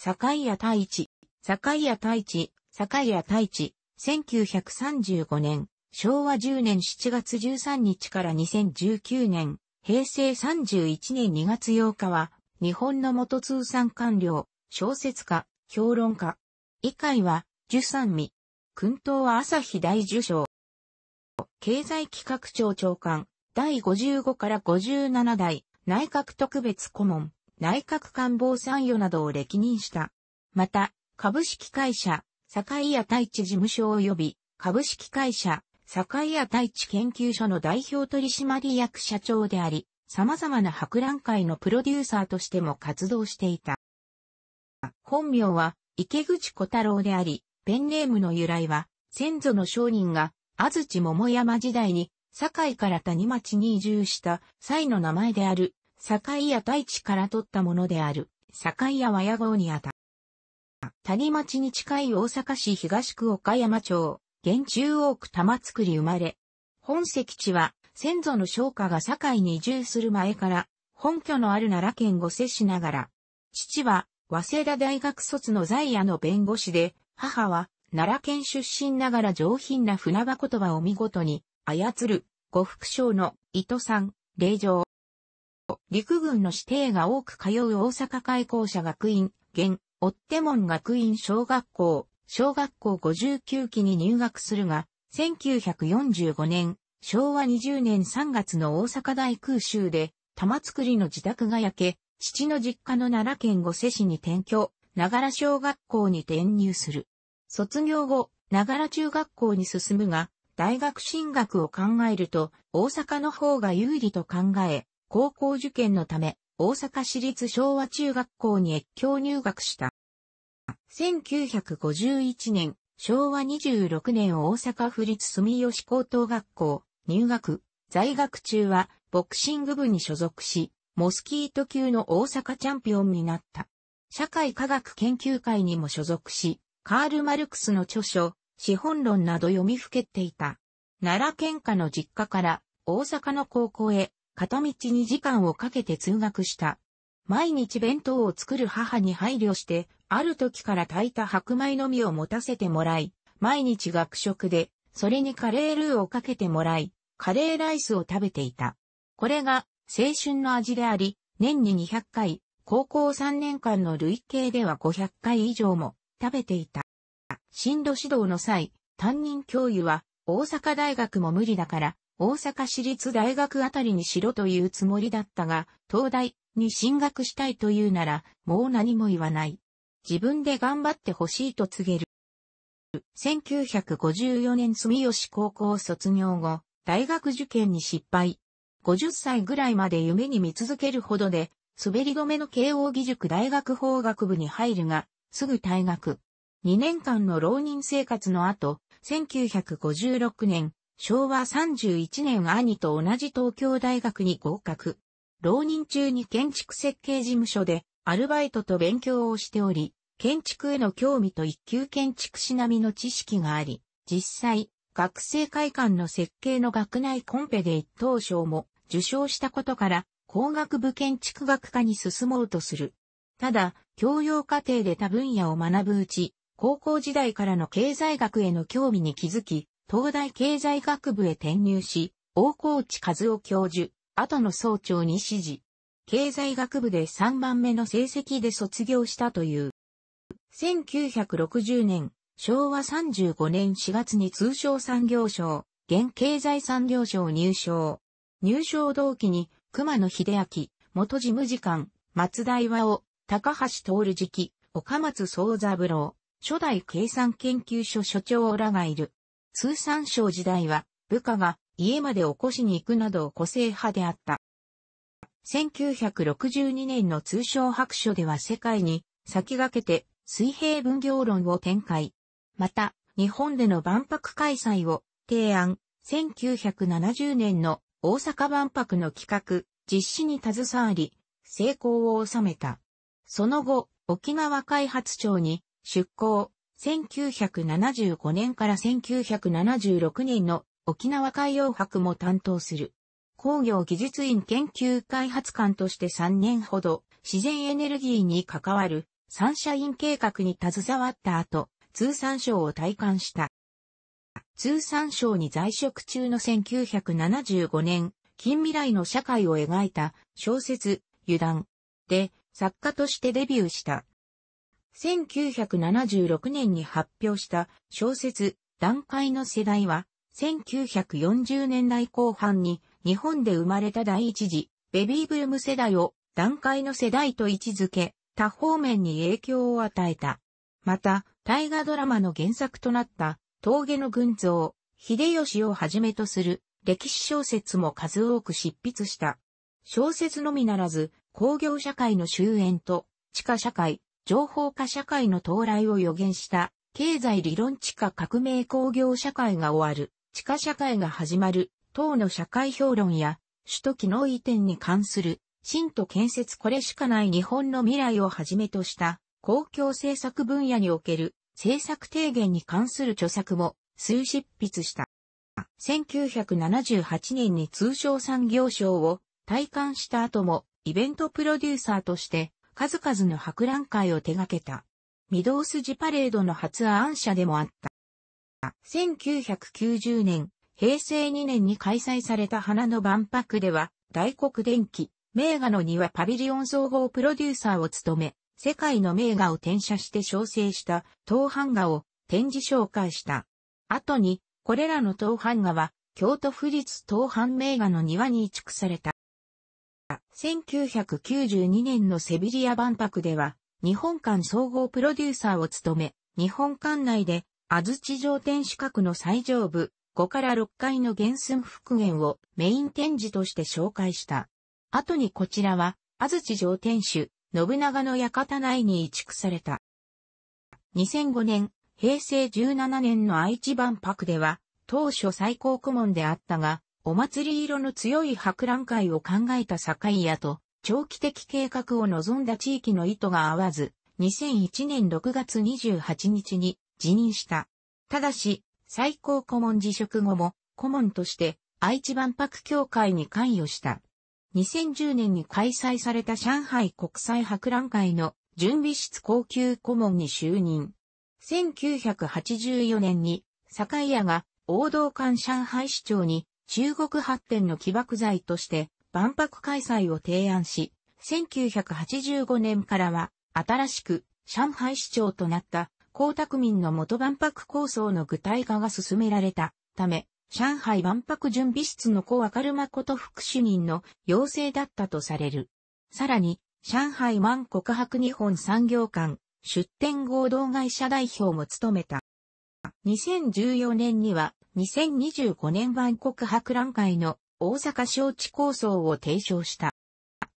坂井谷太一、坂井谷太一、坂井谷太一、1935年、昭和10年7月13日から2019年、平成31年2月8日は、日本の元通産官僚、小説家、評論家。以下は、受産味。訓党は朝日大受賞。経済企画庁長官、第55から57代、内閣特別顧問。内閣官房参与などを歴任した。また、株式会社、堺屋太一事務所及び、株式会社、堺屋太一研究所の代表取締役社長であり、様々な博覧会のプロデューサーとしても活動していた。本名は、池口小太郎であり、ペンネームの由来は、先祖の商人が、安土桃山時代に、堺から谷町に移住した際の名前である井屋大地から取ったものである、井屋和屋号にあた。谷町に近い大阪市東区岡山町、現中央区玉造生まれ。本籍地は、先祖の商家が堺に移住する前から、本拠のある奈良県を接しながら、父は、早稲田大学卒の在野の弁護士で、母は、奈良県出身ながら上品な船場言葉を見事に、操る、呉服商の伊藤さん、霊場。陸軍の指弟が多く通う大阪開校者学院、現、追手門学院小学校、小学校59期に入学するが、1945年、昭和20年3月の大阪大空襲で、玉造りの自宅が焼け、父の実家の奈良県五世市に転居、ながら小学校に転入する。卒業後、ながら中学校に進むが、大学進学を考えると、大阪の方が有利と考え、高校受験のため、大阪市立昭和中学校に越境入学した。1951年、昭和26年大阪府立住吉高等学校、入学、在学中は、ボクシング部に所属し、モスキート級の大阪チャンピオンになった。社会科学研究会にも所属し、カール・マルクスの著書、資本論など読みふけていた。奈良県下の実家から大阪の高校へ片道2時間をかけて通学した。毎日弁当を作る母に配慮して、ある時から炊いた白米のみを持たせてもらい、毎日学食で、それにカレールーをかけてもらい、カレーライスを食べていた。これが青春の味であり、年に200回、高校3年間の累計では500回以上も食べていた。進路指導の際、担任教諭は大阪大学も無理だから大阪市立大学あたりにしろというつもりだったが、東大に進学したいというなら、もう何も言わない。自分で頑張ってほしいと告げる。1954年住吉高校卒業後、大学受験に失敗。50歳ぐらいまで夢に見続けるほどで、滑り止めの慶応義塾大学法学部に入るが、すぐ退学。2年間の浪人生活の後、1956年、昭和31年兄と同じ東京大学に合格。浪人中に建築設計事務所でアルバイトと勉強をしており、建築への興味と一級建築士並みの知識があり、実際、学生会館の設計の学内コンペで一等賞も受賞したことから、工学部建築学科に進もうとする。ただ、教養課程で他分野を学ぶうち、高校時代からの経済学への興味に気づき、東大経済学部へ転入し、大河内和夫教授、後の総長に指示。経済学部で3番目の成績で卒業したという。1960年、昭和35年4月に通商産業省、現経済産業省入省。入省同期に、熊野秀明、元事務次官、松田岩尾、高橋徹次期、岡松総三郎、初代計算研究所所長らがいる。通産省時代は部下が家まで起こしに行くなど個性派であった。1962年の通商白書では世界に先駆けて水平分業論を展開。また、日本での万博開催を提案。1970年の大阪万博の企画、実施に携わり、成功を収めた。その後、沖縄開発庁に出向、1975年から1976年の沖縄海洋博も担当する。工業技術院研究開発官として3年ほど自然エネルギーに関わる三社ン計画に携わった後、通産省を退官した。通産省に在職中の1975年、近未来の社会を描いた小説、油断で作家としてデビューした。1976年に発表した小説、段階の世代は、1940年代後半に日本で生まれた第一次ベビーブルム世代を段階の世代と位置づけ、多方面に影響を与えた。また、大河ドラマの原作となった峠の群像、秀吉をはじめとする歴史小説も数多く執筆した。小説のみならず、工業社会の終焉と地下社会、情報化社会の到来を予言した、経済理論地下革命工業社会が終わる、地下社会が始まる、等の社会評論や、首都機能移転に関する、新都建設これしかない日本の未来をはじめとした、公共政策分野における、政策提言に関する著作も、数執筆した。1978年に通商産業省を退官した後も、イベントプロデューサーとして、数々の博覧会を手掛けた。御堂筋パレードの発案者でもあった。1990年、平成2年に開催された花の万博では、大黒電気、名画の庭パビリオン総合プロデューサーを務め、世界の名画を転写して調整した東版画を展示紹介した。後に、これらの東版画は、京都府立東版名画の庭に移築された。1992年のセビリア万博では、日本館総合プロデューサーを務め、日本館内で、安土城天守閣の最上部、5から6階の原寸復元をメイン展示として紹介した。後にこちらは、安土城天守、信長の館内に移築された。2005年、平成17年の愛知万博では、当初最高顧問であったが、お祭り色の強い博覧会を考えた井屋と、長期的計画を望んだ地域の意図が合わず、2001年6月28日に辞任した。ただし、最高顧問辞職後も、顧問として愛知万博協会に関与した。2010年に開催された上海国際博覧会の準備室高級顧問に就任。1984年に、井屋が王道館上海市長に中国発展の起爆剤として万博開催を提案し、1985年からは新しく上海市長となった江沢民の元万博構想の具体化が進められたため、上海万博準備室の小明る誠副主任の要請だったとされる。さらに、上海万国博日本産業館出展合同会社代表も務めた。2014年には2025年万国博覧会の大阪招致構想を提唱した。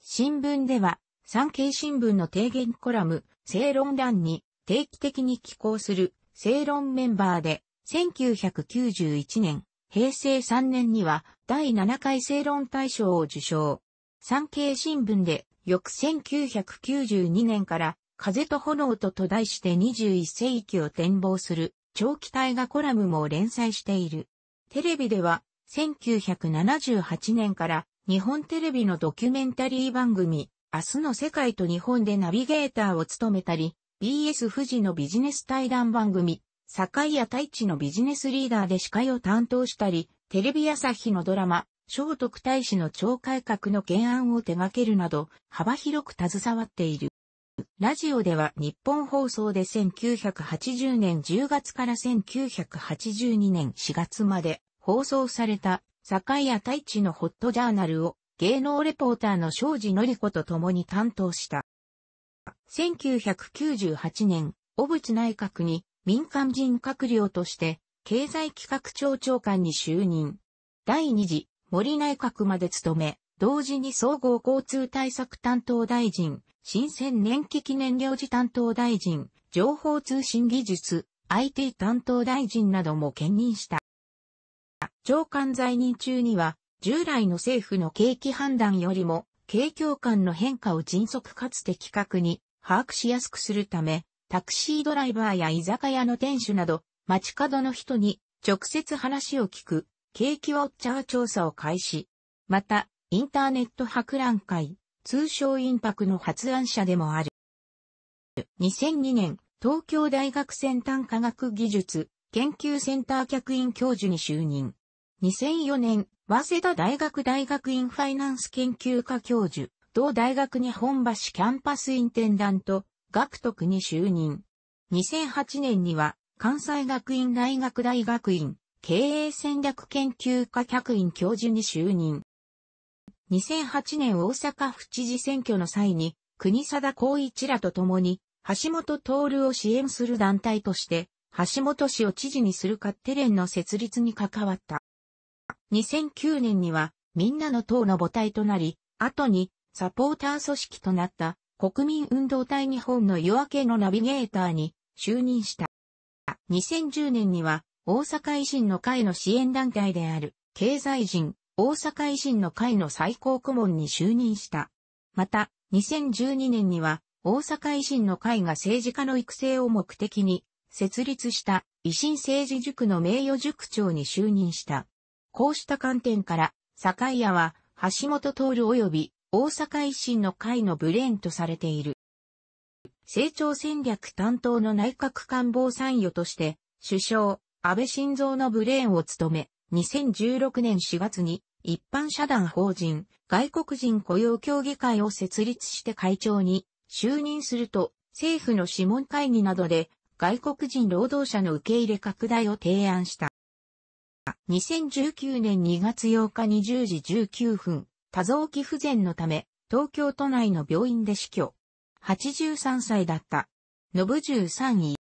新聞では、産経新聞の提言コラム、正論欄に定期的に寄稿する正論メンバーで、1991年、平成3年には第7回正論大賞を受賞。産経新聞で、翌1992年から、風と炎とと題して21世紀を展望する長期大河コラムも連載している。テレビでは、1978年から日本テレビのドキュメンタリー番組、明日の世界と日本でナビゲーターを務めたり、BS 富士のビジネス対談番組、坂井谷太一のビジネスリーダーで司会を担当したり、テレビ朝日のドラマ、聖徳太子の超改革の原案を手掛けるなど、幅広く携わっている。ラジオでは日本放送で1980年10月から1982年4月まで放送された坂井太一のホットジャーナルを芸能レポーターの庄司典子と共に担当した。1998年、小渕内閣に民間人閣僚として経済企画庁長官に就任。第2次森内閣まで務め、同時に総合交通対策担当大臣、新鮮年期記念行事担当大臣、情報通信技術、IT 担当大臣なども兼任した。長官在任中には、従来の政府の景気判断よりも、景況感の変化を迅速かつ的確に把握しやすくするため、タクシードライバーや居酒屋の店主など、街角の人に直接話を聞く、景気ウォッチャー調査を開始。また、インターネット博覧会、通称インパクの発案者でもある。2002年、東京大学先端科学技術研究センター客員教授に就任。2004年、早稲田大学大学院ファイナンス研究科教授、同大学日本橋キャンパスインテンダント、学徳に就任。2008年には、関西学院大学大学院、経営戦略研究科客員教授に就任。2008年大阪府知事選挙の際に、国貞光一らと共に、橋本徹を支援する団体として、橋本氏を知事にするカッテ連の設立に関わった。2009年には、みんなの党の母体となり、後に、サポーター組織となった、国民運動隊日本の夜明けのナビゲーターに就任した。2010年には、大阪維新の会の支援団体である、経済人、大阪維新の会の最高顧問に就任した。また、2012年には、大阪維新の会が政治家の育成を目的に、設立した維新政治塾の名誉塾長に就任した。こうした観点から、坂井屋は、橋本徹及び大阪維新の会のブレーンとされている。成長戦略担当の内閣官房参与として、首相、安倍晋三のブレーンを務め、2016年4月に一般社団法人外国人雇用協議会を設立して会長に就任すると政府の諮問会議などで外国人労働者の受け入れ拡大を提案した。2019年2月8日2 0時19分、多臓器不全のため東京都内の病院で死去。83歳だった。信13位。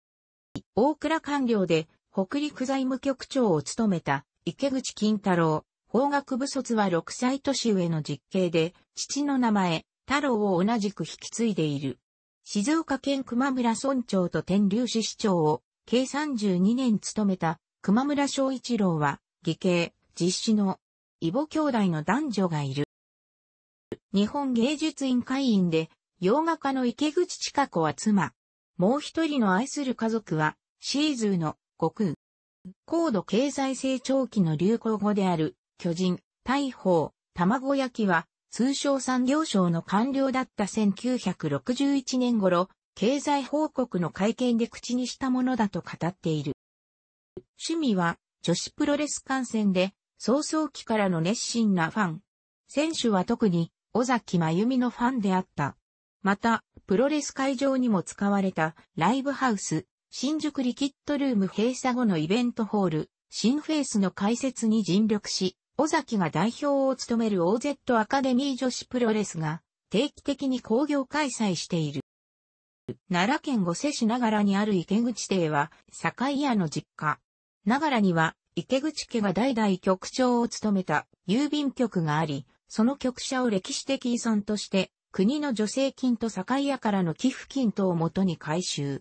大倉官僚で北陸財務局長を務めた池口金太郎、法学部卒は6歳年上の実刑で、父の名前、太郎を同じく引き継いでいる。静岡県熊村村長と天竜市市長を、計32年務めた熊村昭一郎は、義兄、実施の、異母兄弟の男女がいる。日本芸術院会員で、洋画家の池口千佳子は妻。もう一人の愛する家族は、シーズーの悟空、高度経済成長期の流行語である、巨人、大砲、卵焼きは、通商産業省の官僚だった1961年頃、経済報告の会見で口にしたものだと語っている。趣味は、女子プロレス観戦で、早々期からの熱心なファン。選手は特に、尾崎真由美のファンであった。また、プロレス会場にも使われたライブハウス、新宿リキッドルーム閉鎖後のイベントホール、新フェイスの開設に尽力し、尾崎が代表を務める OZ アカデミー女子プロレスが定期的に工業開催している。奈良県御所市ながらにある池口邸は、堺屋の実家。ながらには、池口家が代々局長を務めた郵便局があり、その局舎を歴史的遺産として、国の助成金と堺屋からの寄付金等をもとに回収。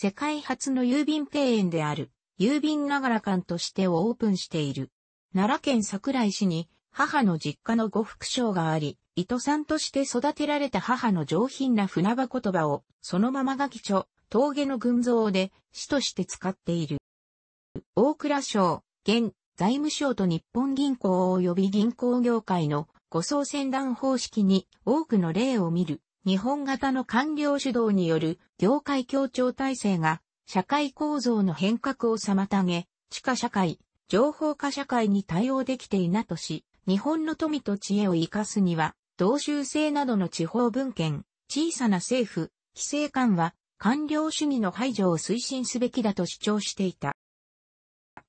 世界初の郵便庭園である、郵便ながら館としてをオープンしている。奈良県桜井市に、母の実家の呉服商があり、糸さんとして育てられた母の上品な船場言葉を、そのままキ基調、峠の群像で、市として使っている。大倉省、現、財務省と日本銀行及び銀行業界の、護送船団方式に多くの例を見る。日本型の官僚主導による業界協調体制が社会構造の変革を妨げ、地下社会、情報化社会に対応できていなとし、日本の富と知恵を活かすには、同州制などの地方文献、小さな政府、規制官は官僚主義の排除を推進すべきだと主張していた。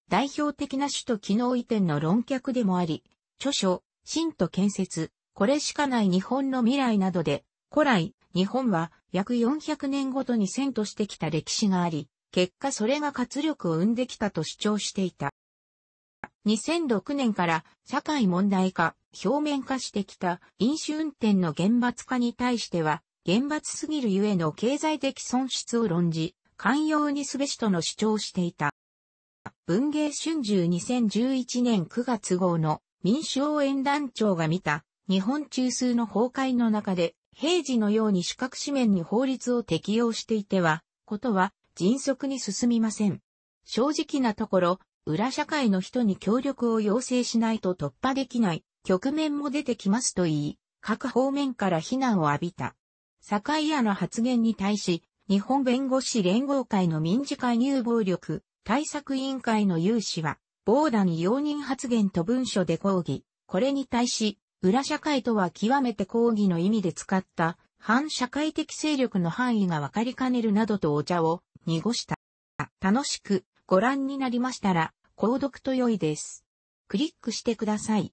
代表的な首都機能移転の論客でもあり、著書、信と建設、これしかない日本の未来などで古来、日本は約400年ごとに遷都してきた歴史があり、結果それが活力を生んできたと主張していた。2006年から社会問題化、表面化してきた飲酒運転の厳罰化に対しては、厳罰すぎるゆえの経済的損失を論じ、寛容にすべしとの主張していた。文芸春秋2011年9月号の民主応援団長が見た日本中枢の崩壊の中で平時のように資格紙面に法律を適用していては、ことは迅速に進みません。正直なところ、裏社会の人に協力を要請しないと突破できない局面も出てきますと言い、各方面から非難を浴びた。堺屋の発言に対し、日本弁護士連合会の民事介入暴力対策委員会の有志は、防弾容認発言と文書で抗議。これに対し、裏社会とは極めて抗議の意味で使った反社会的勢力の範囲がわかりかねるなどとお茶を濁した。楽しくご覧になりましたら、購読と良いです。クリックしてください。